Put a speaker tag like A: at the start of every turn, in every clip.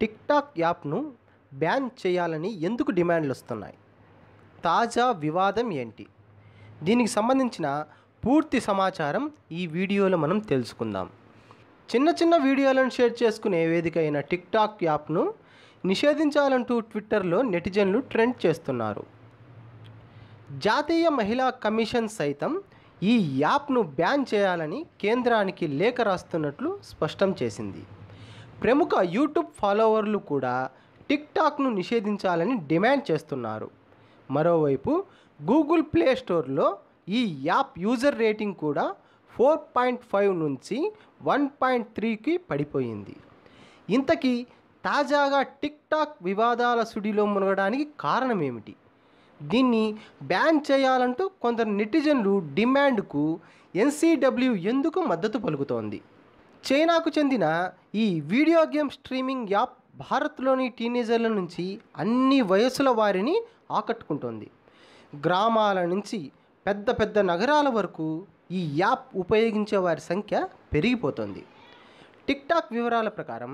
A: TikTok యాప్ను ban చేయాలని ఎందుకు డిమాండ్లు వస్తున్నాయి తాజా వివాదం ఏంటి దీనికి సంబంధించిన పూర్తి సమాచారం ఈ వీడియోలో మనం తెలుసుకుందాం చిన్న చిన్న వీడియోలను షేర్ చేసుకునే వేదిక అయిన టిక్టాక్ యాప్ను నిషేధించాలంటూ ట్విట్టర్లో నెటిజన్లు ట్రెండ్ చేస్తున్నారు జాతీయ మహిళా కమిషన్ సైతం ఈ యాప్ను బ్యాన్ చేయాలని కేంద్రానికి లేఖ రాస్తున్నట్లు స్పష్టం చేసింది ప్రముఖ యూట్యూబ్ ఫాలోవర్లు కూడా టిక్టాక్ను నిషేధించాలని డిమాండ్ చేస్తున్నారు మరోవైపు గూగుల్ ప్లే స్టోర్లో ఈ యాప్ యూజర్ రేటింగ్ కూడా ఫోర్ పాయింట్ ఫైవ్ నుంచి వన్ పాయింట్ త్రీకి పడిపోయింది ఇంతకీ తాజాగా టిక్ టాక్ వివాదాల సుడిలో మునగడానికి కారణం ఏమిటి దీన్ని బ్యాన్ చేయాలంటూ కొందరు నెటిజన్లు డిమాండ్కు ఎన్సీడబ్ల్యూ ఎందుకు మద్దతు పలుకుతోంది చైనాకు చెందిన ఈ వీడియో గేమ్ స్ట్రీమింగ్ యాప్ భారత్లోని టీనేజర్ల నుంచి అన్ని వయసుల వారిని ఆకట్టుకుంటోంది గ్రామాల నుంచి పెద్ద పెద్ద నగరాల వరకు ఈ యాప్ ఉపయోగించే వారి సంఖ్య పెరిగిపోతుంది టిక్టాక్ వివరాల ప్రకారం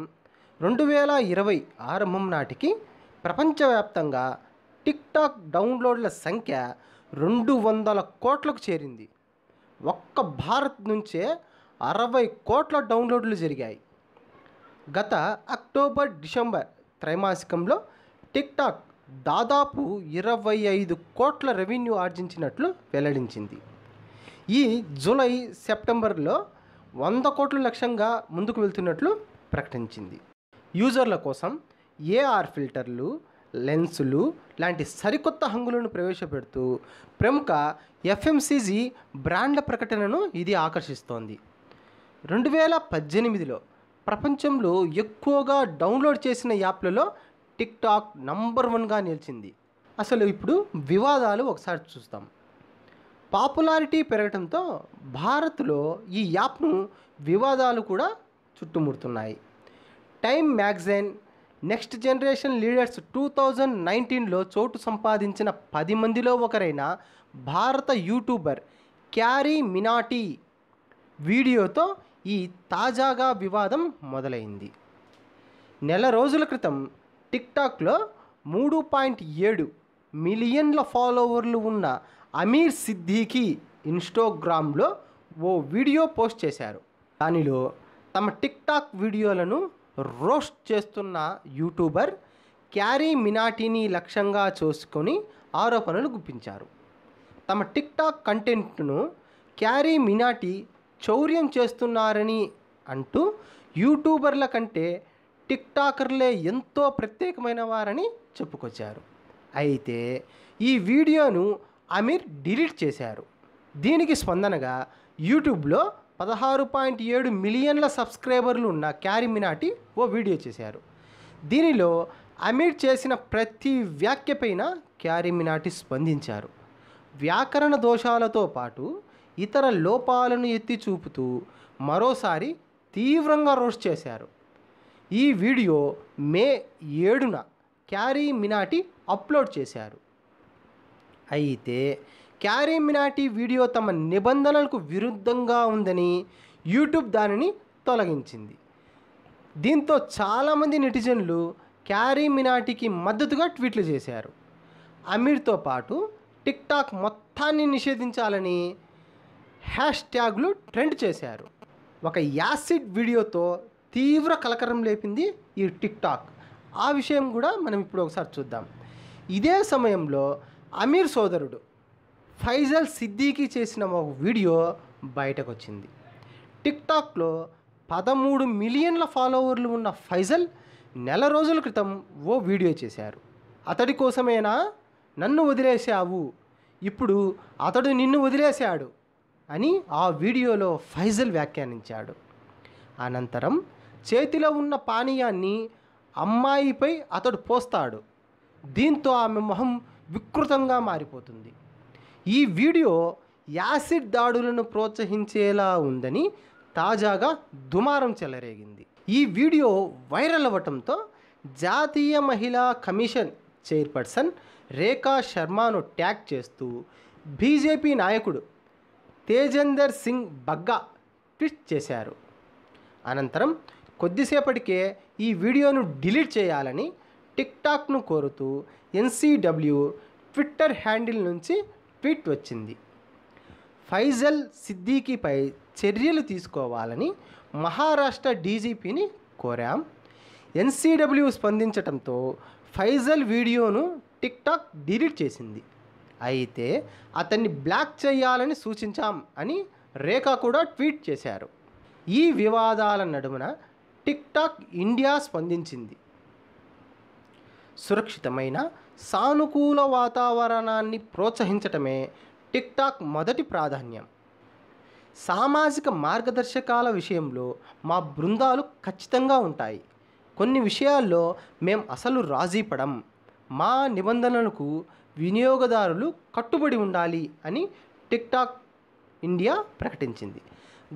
A: రెండు వేల ఇరవై ఆరంభం నాటికి ప్రపంచవ్యాప్తంగా టిక్టాక్ డౌన్లోడ్ల సంఖ్య రెండు వందల కోట్లకు చేరింది ఒక్క భారత్ నుంచే అరవై కోట్ల డౌన్లోడ్లు జరిగాయి గత అక్టోబర్ డిసెంబర్ త్రైమాసికంలో టిక్టాక్ దాదాపు ఇరవై ఐదు కోట్ల రెవెన్యూ ఆర్జించినట్లు వెల్లడించింది ఈ జూలై సెప్టెంబర్లో వంద కోట్ల లక్ష్యంగా ముందుకు వెళ్తున్నట్లు ప్రకటించింది యూజర్ల కోసం ఏఆర్ ఫిల్టర్లు లెన్సులు లాంటి సరికొత్త హంగులను ప్రవేశపెడుతూ ప్రముఖ ఎఫ్ఎంసీజీ బ్రాండ్ల ప్రకటనను ఇది ఆకర్షిస్తోంది రెండు వేల పద్దెనిమిదిలో ప్రపంచంలో ఎక్కువగా డౌన్లోడ్ చేసిన యాప్లలో టిక్ టాక్ నంబర్ వన్గా నిలిచింది అసలు ఇప్పుడు వివాదాలు ఒకసారి చూస్తాం పాపులారిటీ పెరగడంతో భారత్లో ఈ యాప్ను వివాదాలు కూడా చుట్టుముడుతున్నాయి Time magazine next generation leaders two thousand నైన్టీన్లో చోటు సంపాదించిన పది మందిలో ఒకరైన భారత యూట్యూబర్ క్యారీ మినాటి వీడియోతో ఈ తాజాగా వివాదం మొదలైంది నెల రోజుల క్రితం టిక్టాక్లో మూడు పాయింట్ ఏడు మిలియన్ల ఫాలోవర్లు ఉన్న అమీర్ సిద్దికి ఇన్స్టోగ్రామ్లో ఓ వీడియో పోస్ట్ చేశారు దానిలో తమ టిక్టాక్ వీడియోలను రోస్ట్ చేస్తున్న యూట్యూబర్ క్యారీ మినాటిని లక్ష్యంగా చూసుకొని ఆరోపణలు గుప్పించారు తమ టిక్టాక్ కంటెంట్ను క్యారీ మినాటి చౌర్యం చేస్తున్నారని అంటూ యూట్యూబర్ల కంటే టిక్టాకర్లే ఎంతో ప్రత్యేకమైన వారని చెప్పుకొచ్చారు అయితే ఈ వీడియోను అమీర్ డిలీట్ చేశారు దీనికి స్పందనగా యూట్యూబ్లో పదహారు పాయింట్ ఏడు మిలియన్ల సబ్స్క్రైబర్లు ఉన్న క్యారీ మినాటి ఓ వీడియో చేశారు దీనిలో అమీర్ చేసిన ప్రతి వ్యాఖ్యపైన క్యారీ మినాటి స్పందించారు వ్యాకరణ దోషాలతో పాటు ఇతర లోపాలను ఎత్తి చూపుతూ మరోసారి తీవ్రంగా రోస్ట్ చేశారు ఈ వీడియో మే ఏడున క్యారీ మినాటి అప్లోడ్ చేశారు అయితే క్యారీ మినాటి వీడియో తమ నిబంధనలకు విరుద్ధంగా ఉందని యూట్యూబ్ దానిని తొలగించింది దీంతో చాలామంది నెటిజన్లు క్యారీ మినాటికి మద్దతుగా ట్వీట్లు చేశారు అమీర్తో పాటు టిక్టాక్ మొత్తాన్ని నిషేధించాలని హ్యాష్ ట్యాగ్లు ట్రెండ్ చేశారు ఒక యాసిడ్ వీడియోతో తీవ్ర కలకరం లేపింది ఈ టిక్టాక్ ఆ విషయం కూడా మనం ఇప్పుడు ఒకసారి చూద్దాం ఇదే సమయంలో అమీర్ సోదరుడు ఫైజల్ సిద్దికి చేసిన ఒక వీడియో బయటకు వచ్చింది టిక్టాక్లో పదమూడు మిలియన్ల ఫాలోవర్లు ఉన్న ఫైజల్ నెల రోజుల క్రితం ఓ వీడియో చేశారు అతడి కోసమేనా నన్ను వదిలేసావు ఇప్పుడు అతడు నిన్ను వదిలేశాడు అని ఆ వీడియోలో ఫైజల్ వ్యాఖ్యానించాడు అనంతరం చేతిలో ఉన్న పానీయాన్ని అమ్మాయిపై అతడు పోస్తాడు దీంతో ఆమె మొహం వికృతంగా మారిపోతుంది ఈ వీడియో యాసిడ్ దాడులను ప్రోత్సహించేలా ఉందని తాజాగా దుమారం చెలరేగింది ఈ వీడియో వైరల్ అవ్వటంతో జాతీయ మహిళా కమిషన్ చైర్పర్సన్ రేఖా శర్మను ట్యాగ్ చేస్తూ బీజేపీ నాయకుడు తేజేందర్ సింగ్ బగ్గా ట్విట్ చేశారు అనంతరం కొద్దిసేపటికే ఈ వీడియోను డిలీట్ చేయాలని టిక్టాక్ను కోరుతూ ఎన్సీడబ్ల్యూ ట్విట్టర్ హ్యాండిల్ నుంచి ట్వీట్ వచ్చింది ఫైజల్ సిద్దికీపై చర్యలు తీసుకోవాలని మహారాష్ట్ర డీజీపీని కోరాం ఎన్సీడబ్ల్యూ స్పందించటంతో ఫైజల్ వీడియోను టిక్టాక్ డిలీట్ చేసింది అయితే అతన్ని బ్లాక్ చేయాలని సూచించాం అని రేఖ కూడా ట్వీట్ చేశారు ఈ వివాదాల నడుమన టాక్ ఇండియా స్పందించింది సురక్షితమైన సానుకూల వాతావరణాన్ని ప్రోత్సహించటమే టిక్టాక్ మొదటి ప్రాధాన్యం సామాజిక మార్గదర్శకాల విషయంలో మా బృందాలు ఖచ్చితంగా ఉంటాయి కొన్ని విషయాల్లో మేము అసలు రాజీ పడం మా నిబంధనలకు వినియోగదారులు కట్టుబడి ఉండాలి అని టిక్టాక్ ఇండియా ప్రకటించింది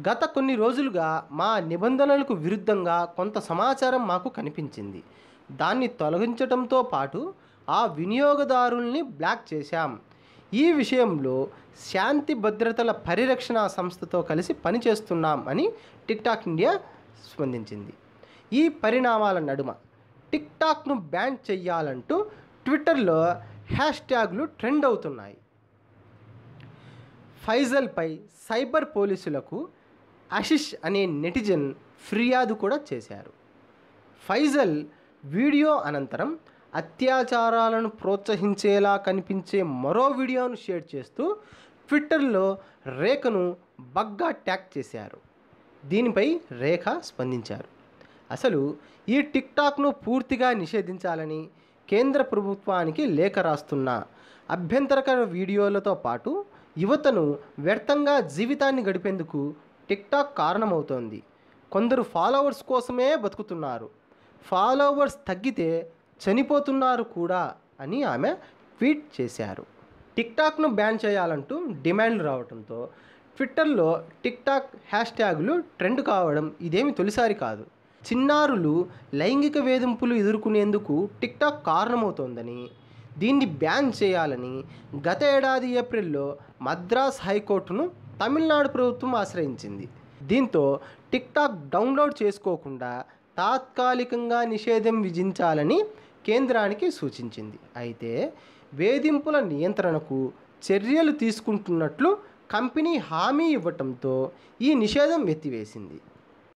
A: గత కొన్ని రోజులుగా మా నిబంధనలకు విరుద్ధంగా కొంత సమాచారం మాకు కనిపించింది దాన్ని తొలగించడంతో పాటు ఆ వినియోగదారుల్ని బ్లాక్ చేశాం ఈ విషయంలో శాంతి భద్రతల పరిరక్షణ సంస్థతో కలిసి పనిచేస్తున్నాం అని టిక్టాక్ ఇండియా స్పందించింది ఈ పరిణామాల నడుమ టిక్టాక్ను బ్యాన్ చేయాలంటూ ట్విట్టర్లో హ్యాష్ ట్యాగ్లు ట్రెండ్ అవుతున్నాయి ఫైజల్పై సైబర్ పోలీసులకు ఆశిష్ అనే నెటిజన్ ఫిర్యాదు కూడా చేశారు ఫైజల్ వీడియో అనంతరం అత్యాచారాలను ప్రోత్సహించేలా కనిపించే మరో వీడియోను షేర్ చేస్తూ ట్విట్టర్లో రేఖను బగ్గా ట్యాగ్ చేశారు దీనిపై రేఖ స్పందించారు అసలు ఈ టిక్టాక్ను పూర్తిగా నిషేధించాలని కేంద్ర ప్రభుత్వానికి లేఖ రాస్తున్నా అభ్యంతరకర వీడియోలతో పాటు యువతను వ్యర్థంగా జీవితాన్ని గడిపేందుకు టిక్టాక్ కారణమవుతోంది కొందరు ఫాలోవర్స్ కోసమే బతుకుతున్నారు ఫాలోవర్స్ తగ్గితే చనిపోతున్నారు కూడా అని ఆమె ట్వీట్ చేశారు టిక్టాక్ను బ్యాన్ చేయాలంటూ డిమాండ్లు రావడంతో ట్విట్టర్లో టిక్టాక్ హ్యాష్ ట్యాగులు ట్రెండ్ కావడం ఇదేమి తొలిసారి కాదు చిన్నారులు లైంగిక వేధింపులు ఎదుర్కొనేందుకు టిక్టాక్ కారణమవుతోందని దీన్ని బ్యాన్ చేయాలని గత ఏడాది ఏప్రిల్లో మద్రాస్ హైకోర్టును తమిళనాడు ప్రభుత్వం ఆశ్రయించింది దీంతో టిక్టాక్ డౌన్లోడ్ చేసుకోకుండా తాత్కాలికంగా నిషేధం విధించాలని కేంద్రానికి సూచించింది అయితే వేధింపుల నియంత్రణకు చర్యలు తీసుకుంటున్నట్లు కంపెనీ హామీ ఇవ్వటంతో ఈ నిషేధం ఎత్తివేసింది